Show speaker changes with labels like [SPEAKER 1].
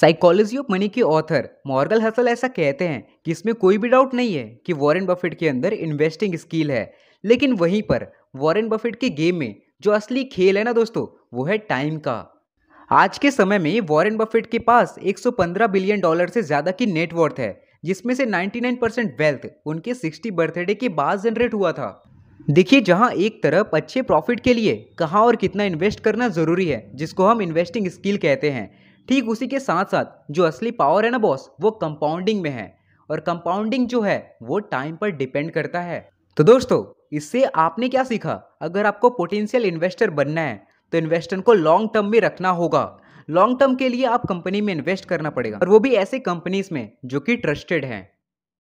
[SPEAKER 1] psychology of money के author Morgan Housel ऐसा कहते हैं कि इसमें कोई भी डाउट नहीं है कि वॉरेन बफेट के अंदर इन्वेस्टिंग स्किल है लेकिन वहीं पर वॉरेन बफेट के गेम में जो असली खेल है ना दोस्तों वो है टाइम का आज के समय में वॉरेन बफेट के पास 115 बिलियन डॉलर से ज़्यादा की नेटवर्थ है जिसमें से 99 परसेंट वेल्थ उनके 60 बर्थडे के बाद जनरेट हुआ था देखिए जहाँ एक तरफ अच्छे प्रॉफिट के लिए कहाँ और कितना इन्वेस्ट करना ज़रूरी है जिसको हम इन्वेस्टिंग स्किल कहते हैं ठीक उसी के साथ साथ जो असली पावर है ना बॉस वो कंपाउंडिंग में है और कंपाउंडिंग जो है वो टाइम पर डिपेंड करता है तो दोस्तों इससे आपने क्या सीखा अगर आपको पोटेंशियल इन्वेस्टर बनना है तो इन्वेस्टर को लॉन्ग टर्म में रखना होगा लॉन्ग टर्म के लिए आप कंपनी में इन्वेस्ट करना पड़ेगा और वो भी ऐसे कंपनीज में जो कि ट्रस्टेड हैं